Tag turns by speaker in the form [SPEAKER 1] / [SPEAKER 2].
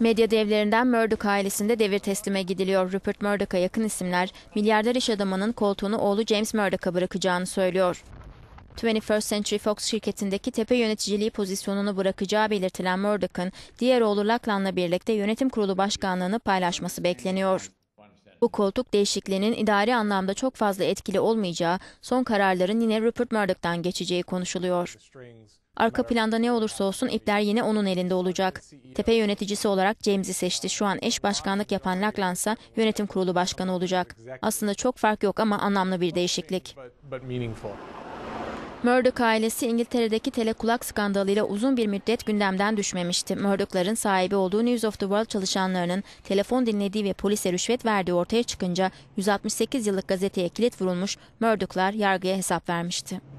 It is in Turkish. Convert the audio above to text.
[SPEAKER 1] Medya devlerinden Murdoch ailesinde devir teslime gidiliyor. Rupert Murdoch'a yakın isimler milyarder iş adamının koltuğunu oğlu James Murdoch'a bırakacağını söylüyor. 21st Century Fox şirketindeki tepe yöneticiliği pozisyonunu bırakacağı belirtilen Murdoch'ın diğer oğlu Lachlan'la birlikte yönetim kurulu başkanlığını paylaşması bekleniyor. Bu koltuk değişikliğinin idari anlamda çok fazla etkili olmayacağı, son kararların yine Rupert Murdoch'tan geçeceği konuşuluyor. Arka planda ne olursa olsun ipler yine onun elinde olacak. Tepe yöneticisi olarak James'i seçti. Şu an eş başkanlık yapan Laklansa yönetim kurulu başkanı olacak. Aslında çok fark yok ama anlamlı bir değişiklik. Murdoch ailesi İngiltere'deki telekulak skandalıyla uzun bir müddet gündemden düşmemişti. Murdoch'ların sahibi olduğu News of the World çalışanlarının telefon dinlediği ve polise rüşvet verdiği ortaya çıkınca 168 yıllık gazeteye kilit vurulmuş Murdoch'lar yargıya hesap vermişti.